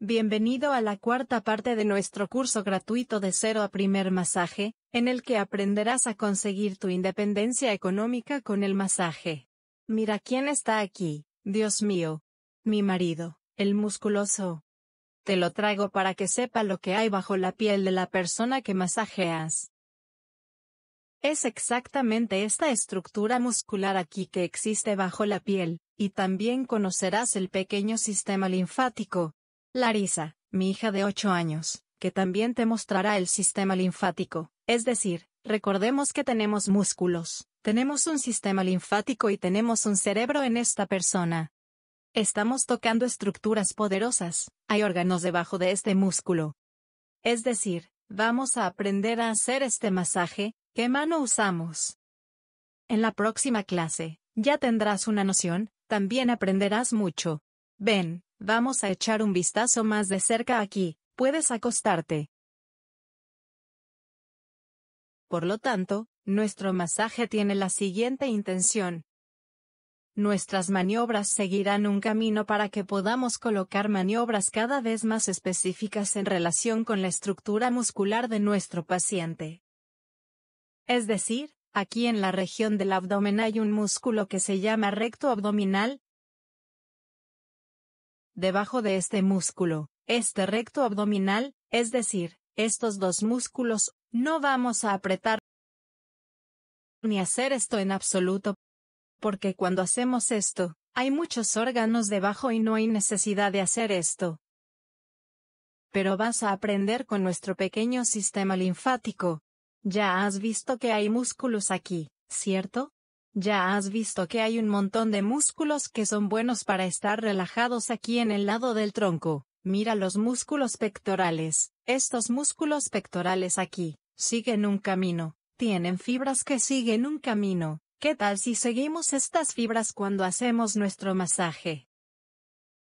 Bienvenido a la cuarta parte de nuestro curso gratuito de cero a primer masaje, en el que aprenderás a conseguir tu independencia económica con el masaje. Mira quién está aquí, Dios mío. Mi marido, el musculoso. Te lo traigo para que sepa lo que hay bajo la piel de la persona que masajeas. Es exactamente esta estructura muscular aquí que existe bajo la piel, y también conocerás el pequeño sistema linfático, Larisa, mi hija de 8 años, que también te mostrará el sistema linfático, es decir, recordemos que tenemos músculos, tenemos un sistema linfático y tenemos un cerebro en esta persona. Estamos tocando estructuras poderosas, hay órganos debajo de este músculo. Es decir, vamos a aprender a hacer este masaje, ¿qué mano usamos? En la próxima clase, ya tendrás una noción, también aprenderás mucho. Ven, vamos a echar un vistazo más de cerca aquí, puedes acostarte. Por lo tanto, nuestro masaje tiene la siguiente intención. Nuestras maniobras seguirán un camino para que podamos colocar maniobras cada vez más específicas en relación con la estructura muscular de nuestro paciente. Es decir, aquí en la región del abdomen hay un músculo que se llama recto abdominal, debajo de este músculo, este recto abdominal, es decir, estos dos músculos, no vamos a apretar ni hacer esto en absoluto. Porque cuando hacemos esto, hay muchos órganos debajo y no hay necesidad de hacer esto. Pero vas a aprender con nuestro pequeño sistema linfático. Ya has visto que hay músculos aquí, ¿cierto? Ya has visto que hay un montón de músculos que son buenos para estar relajados aquí en el lado del tronco. Mira los músculos pectorales. Estos músculos pectorales aquí, siguen un camino. Tienen fibras que siguen un camino. ¿Qué tal si seguimos estas fibras cuando hacemos nuestro masaje?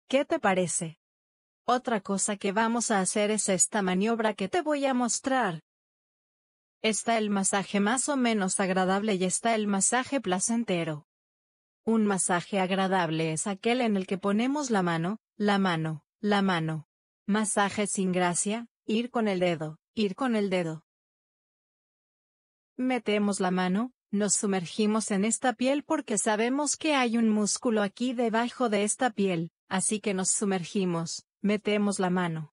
¿Qué te parece? Otra cosa que vamos a hacer es esta maniobra que te voy a mostrar. Está el masaje más o menos agradable y está el masaje placentero. Un masaje agradable es aquel en el que ponemos la mano, la mano, la mano. Masaje sin gracia, ir con el dedo, ir con el dedo. Metemos la mano, nos sumergimos en esta piel porque sabemos que hay un músculo aquí debajo de esta piel, así que nos sumergimos, metemos la mano.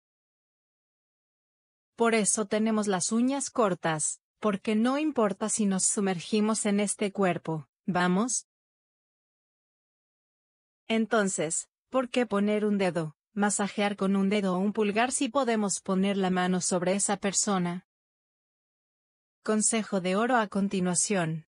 Por eso tenemos las uñas cortas, porque no importa si nos sumergimos en este cuerpo, ¿vamos? Entonces, ¿por qué poner un dedo, masajear con un dedo o un pulgar si podemos poner la mano sobre esa persona? Consejo de oro a continuación.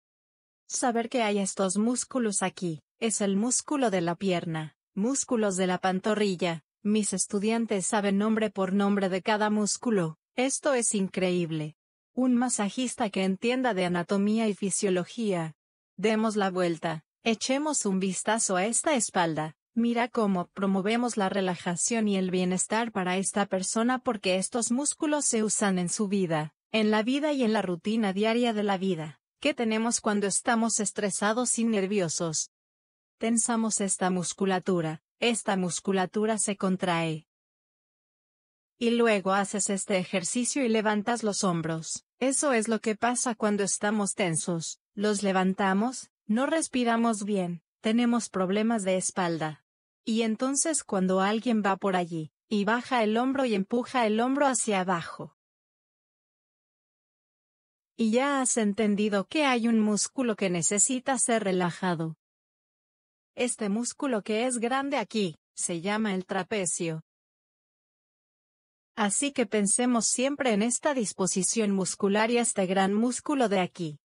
Saber que hay estos músculos aquí, es el músculo de la pierna, músculos de la pantorrilla, mis estudiantes saben nombre por nombre de cada músculo, esto es increíble. Un masajista que entienda de anatomía y fisiología. Demos la vuelta, echemos un vistazo a esta espalda. Mira cómo promovemos la relajación y el bienestar para esta persona porque estos músculos se usan en su vida, en la vida y en la rutina diaria de la vida. ¿Qué tenemos cuando estamos estresados y nerviosos? Tensamos esta musculatura, esta musculatura se contrae, y luego haces este ejercicio y levantas los hombros. Eso es lo que pasa cuando estamos tensos, los levantamos, no respiramos bien, tenemos problemas de espalda. Y entonces cuando alguien va por allí, y baja el hombro y empuja el hombro hacia abajo. Y ya has entendido que hay un músculo que necesita ser relajado. Este músculo que es grande aquí, se llama el trapecio, Así que pensemos siempre en esta disposición muscular y este gran músculo de aquí.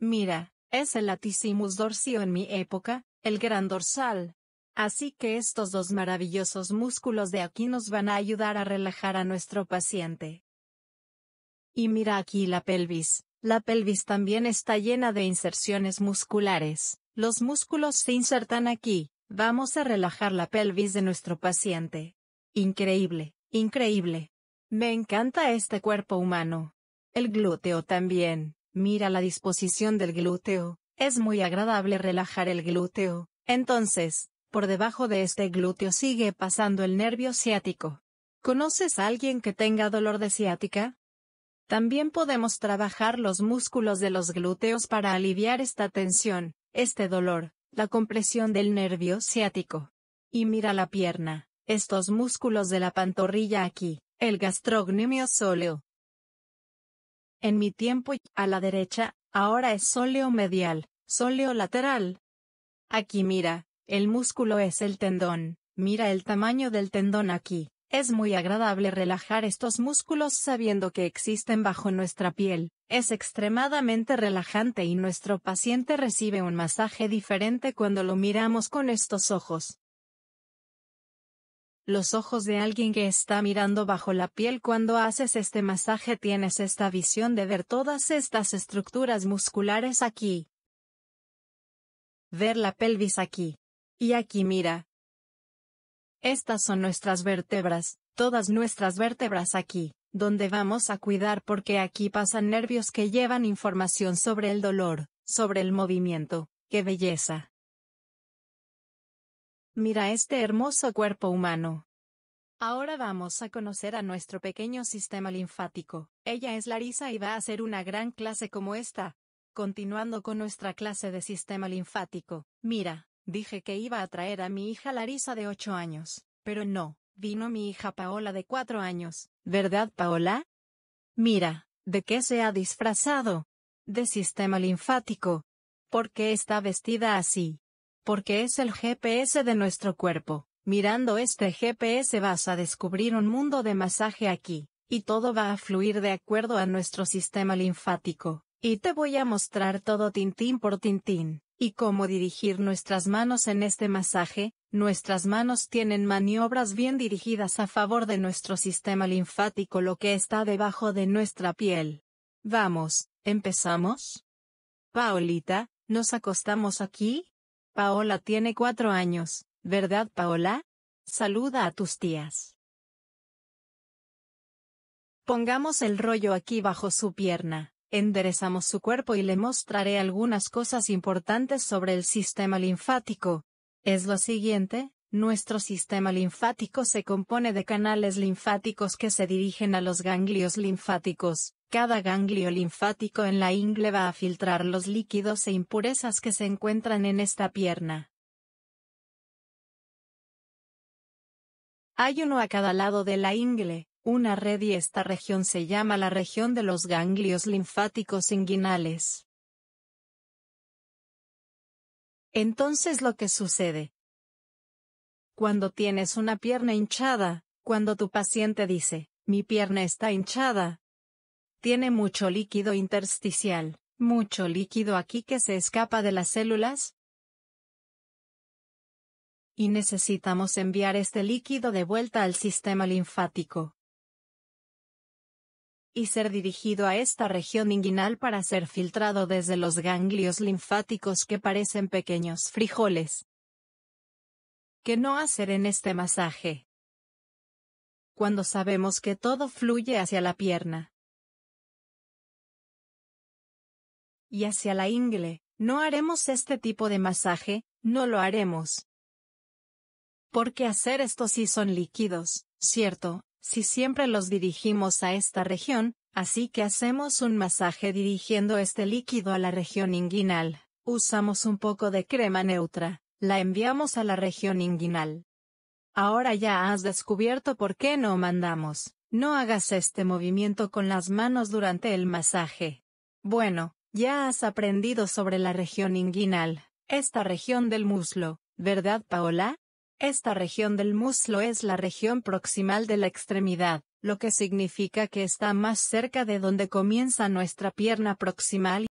Mira, es el latissimus dorsio en mi época, el gran dorsal. Así que estos dos maravillosos músculos de aquí nos van a ayudar a relajar a nuestro paciente. Y mira aquí la pelvis. La pelvis también está llena de inserciones musculares. Los músculos se insertan aquí. Vamos a relajar la pelvis de nuestro paciente. Increíble, increíble. Me encanta este cuerpo humano. El glúteo también. Mira la disposición del glúteo. Es muy agradable relajar el glúteo. Entonces, por debajo de este glúteo sigue pasando el nervio ciático. ¿Conoces a alguien que tenga dolor de ciática? También podemos trabajar los músculos de los glúteos para aliviar esta tensión, este dolor, la compresión del nervio ciático. Y mira la pierna estos músculos de la pantorrilla aquí, el gastrocnemio sóleo. En mi tiempo, a la derecha, ahora es sóleo medial, sóleo lateral. Aquí mira, el músculo es el tendón, mira el tamaño del tendón aquí. Es muy agradable relajar estos músculos sabiendo que existen bajo nuestra piel, es extremadamente relajante y nuestro paciente recibe un masaje diferente cuando lo miramos con estos ojos los ojos de alguien que está mirando bajo la piel cuando haces este masaje tienes esta visión de ver todas estas estructuras musculares aquí. Ver la pelvis aquí. Y aquí mira. Estas son nuestras vértebras, todas nuestras vértebras aquí, donde vamos a cuidar porque aquí pasan nervios que llevan información sobre el dolor, sobre el movimiento. ¡Qué belleza! Mira este hermoso cuerpo humano. Ahora vamos a conocer a nuestro pequeño sistema linfático. Ella es Larisa y va a hacer una gran clase como esta. Continuando con nuestra clase de sistema linfático. Mira, dije que iba a traer a mi hija Larisa de 8 años, pero no, vino mi hija Paola de 4 años. ¿Verdad, Paola? Mira, ¿de qué se ha disfrazado? De sistema linfático. ¿Por qué está vestida así? porque es el GPS de nuestro cuerpo. Mirando este GPS vas a descubrir un mundo de masaje aquí, y todo va a fluir de acuerdo a nuestro sistema linfático, y te voy a mostrar todo tintín por tintín, y cómo dirigir nuestras manos en este masaje, nuestras manos tienen maniobras bien dirigidas a favor de nuestro sistema linfático lo que está debajo de nuestra piel. Vamos, ¿empezamos? Paolita, nos acostamos aquí, Paola tiene cuatro años, ¿verdad Paola? Saluda a tus tías. Pongamos el rollo aquí bajo su pierna, enderezamos su cuerpo y le mostraré algunas cosas importantes sobre el sistema linfático. Es lo siguiente, nuestro sistema linfático se compone de canales linfáticos que se dirigen a los ganglios linfáticos, cada ganglio linfático en la ingle va a filtrar los líquidos e impurezas que se encuentran en esta pierna. Hay uno a cada lado de la ingle, una red y esta región se llama la región de los ganglios linfáticos inguinales. Entonces lo que sucede. Cuando tienes una pierna hinchada, cuando tu paciente dice, mi pierna está hinchada, tiene mucho líquido intersticial, mucho líquido aquí que se escapa de las células. Y necesitamos enviar este líquido de vuelta al sistema linfático. Y ser dirigido a esta región inguinal para ser filtrado desde los ganglios linfáticos que parecen pequeños frijoles. ¿Qué no hacer en este masaje? Cuando sabemos que todo fluye hacia la pierna, y hacia la ingle, no haremos este tipo de masaje, no lo haremos. Porque hacer esto si son líquidos, cierto, si siempre los dirigimos a esta región, así que hacemos un masaje dirigiendo este líquido a la región inguinal, usamos un poco de crema neutra, la enviamos a la región inguinal. Ahora ya has descubierto por qué no mandamos, no hagas este movimiento con las manos durante el masaje. Bueno, ya has aprendido sobre la región inguinal, esta región del muslo, ¿verdad Paola? Esta región del muslo es la región proximal de la extremidad, lo que significa que está más cerca de donde comienza nuestra pierna proximal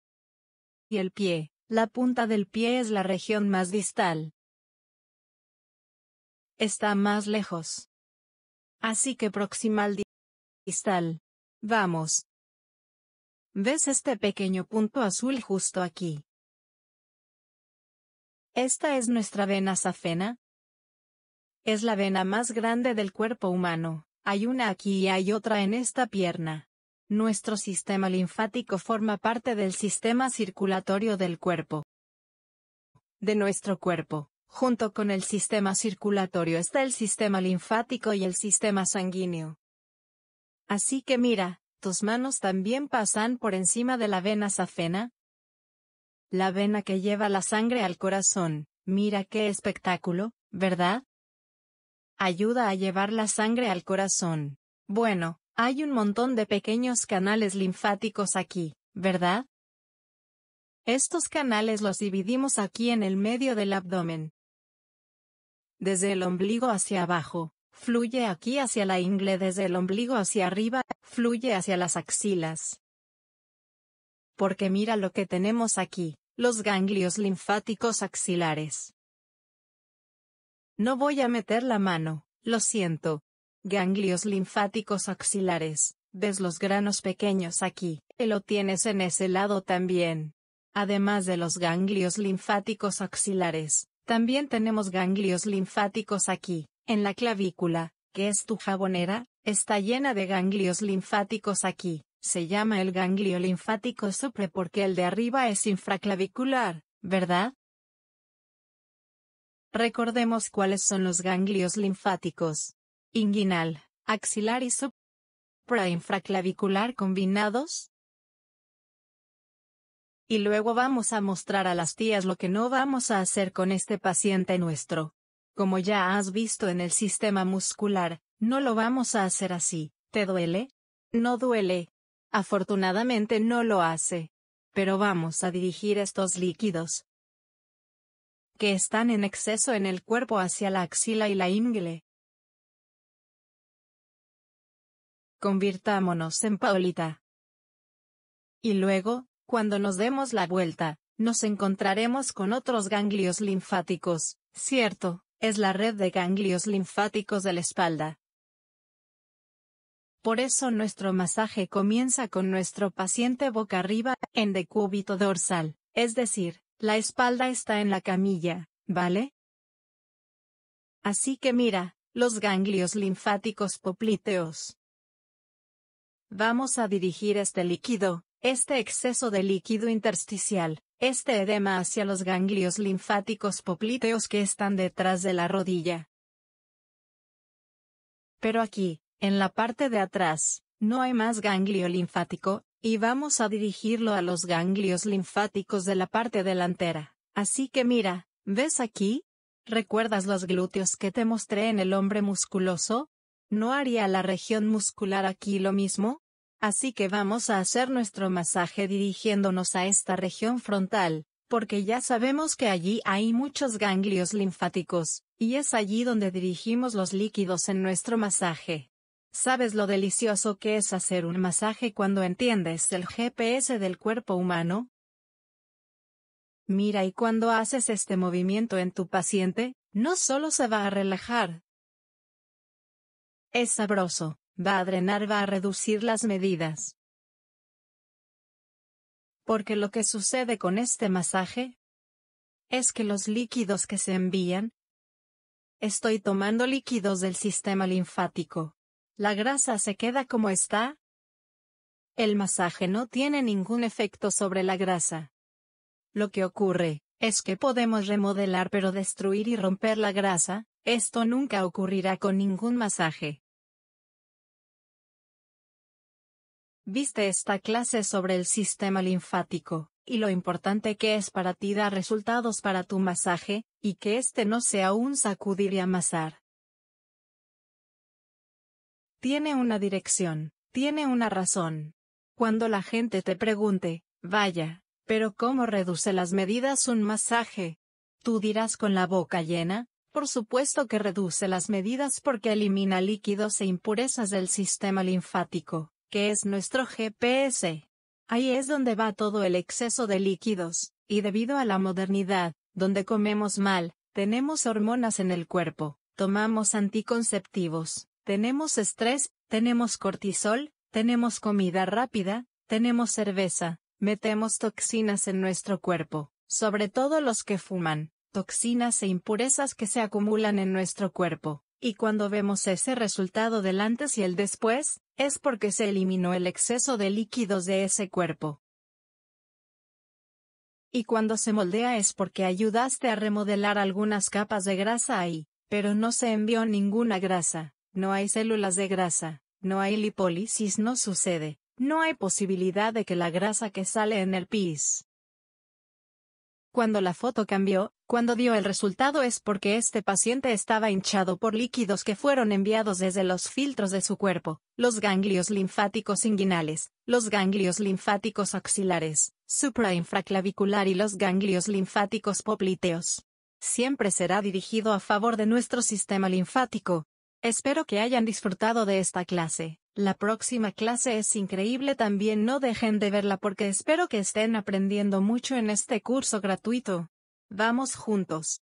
y el pie. La punta del pie es la región más distal. Está más lejos. Así que proximal distal. Vamos, ¿Ves este pequeño punto azul justo aquí? ¿Esta es nuestra vena safena? Es la vena más grande del cuerpo humano, hay una aquí y hay otra en esta pierna. Nuestro sistema linfático forma parte del sistema circulatorio del cuerpo. De nuestro cuerpo, junto con el sistema circulatorio está el sistema linfático y el sistema sanguíneo. Así que mira, ¿Tus manos también pasan por encima de la vena safena? La vena que lleva la sangre al corazón, mira qué espectáculo, ¿verdad? Ayuda a llevar la sangre al corazón. Bueno, hay un montón de pequeños canales linfáticos aquí, ¿verdad? Estos canales los dividimos aquí en el medio del abdomen. Desde el ombligo hacia abajo, fluye aquí hacia la ingle desde el ombligo hacia arriba, fluye hacia las axilas. Porque mira lo que tenemos aquí, los ganglios linfáticos axilares. No voy a meter la mano, lo siento. Ganglios linfáticos axilares, ves los granos pequeños aquí, y lo tienes en ese lado también. Además de los ganglios linfáticos axilares, también tenemos ganglios linfáticos aquí, en la clavícula, que es tu jabonera, está llena de ganglios linfáticos aquí. Se llama el ganglio linfático supre porque el de arriba es infraclavicular, ¿verdad? Recordemos cuáles son los ganglios linfáticos. Inguinal, axilar y infraclavicular combinados. Y luego vamos a mostrar a las tías lo que no vamos a hacer con este paciente nuestro. Como ya has visto en el sistema muscular, no lo vamos a hacer así. ¿Te duele? No duele. Afortunadamente no lo hace. Pero vamos a dirigir estos líquidos que están en exceso en el cuerpo hacia la axila y la ingle. Convirtámonos en Paulita. Y luego, cuando nos demos la vuelta, nos encontraremos con otros ganglios linfáticos, ¿cierto? Es la red de ganglios linfáticos de la espalda. Por eso nuestro masaje comienza con nuestro paciente boca arriba, en decúbito dorsal, es decir, la espalda está en la camilla, ¿vale? Así que mira, los ganglios linfáticos poplíteos. Vamos a dirigir este líquido, este exceso de líquido intersticial, este edema hacia los ganglios linfáticos poplíteos que están detrás de la rodilla. Pero aquí, en la parte de atrás, no hay más ganglio linfático, y vamos a dirigirlo a los ganglios linfáticos de la parte delantera. Así que mira, ¿ves aquí? ¿Recuerdas los glúteos que te mostré en el hombre musculoso? ¿No haría la región muscular aquí lo mismo? Así que vamos a hacer nuestro masaje dirigiéndonos a esta región frontal, porque ya sabemos que allí hay muchos ganglios linfáticos, y es allí donde dirigimos los líquidos en nuestro masaje. ¿Sabes lo delicioso que es hacer un masaje cuando entiendes el GPS del cuerpo humano? Mira y cuando haces este movimiento en tu paciente, no solo se va a relajar. Es sabroso, Va a drenar, va a reducir las medidas. Porque lo que sucede con este masaje es que los líquidos que se envían, estoy tomando líquidos del sistema linfático. La grasa se queda como está. El masaje no tiene ningún efecto sobre la grasa. Lo que ocurre es que podemos remodelar pero destruir y romper la grasa, esto nunca ocurrirá con ningún masaje. Viste esta clase sobre el sistema linfático, y lo importante que es para ti dar resultados para tu masaje, y que este no sea un sacudir y amasar. Tiene una dirección, tiene una razón. Cuando la gente te pregunte, vaya, pero ¿cómo reduce las medidas un masaje? Tú dirás con la boca llena, por supuesto que reduce las medidas porque elimina líquidos e impurezas del sistema linfático que es nuestro GPS. Ahí es donde va todo el exceso de líquidos, y debido a la modernidad, donde comemos mal, tenemos hormonas en el cuerpo, tomamos anticonceptivos, tenemos estrés, tenemos cortisol, tenemos comida rápida, tenemos cerveza, metemos toxinas en nuestro cuerpo, sobre todo los que fuman, toxinas e impurezas que se acumulan en nuestro cuerpo, y cuando vemos ese resultado del antes y el después, es porque se eliminó el exceso de líquidos de ese cuerpo. Y cuando se moldea es porque ayudaste a remodelar algunas capas de grasa ahí, pero no se envió ninguna grasa, no hay células de grasa, no hay lipólisis, no sucede, no hay posibilidad de que la grasa que sale en el pis cuando la foto cambió, cuando dio el resultado es porque este paciente estaba hinchado por líquidos que fueron enviados desde los filtros de su cuerpo, los ganglios linfáticos inguinales, los ganglios linfáticos axilares, suprainfraclavicular y los ganglios linfáticos popliteos. Siempre será dirigido a favor de nuestro sistema linfático. Espero que hayan disfrutado de esta clase. La próxima clase es increíble también no dejen de verla porque espero que estén aprendiendo mucho en este curso gratuito. Vamos juntos.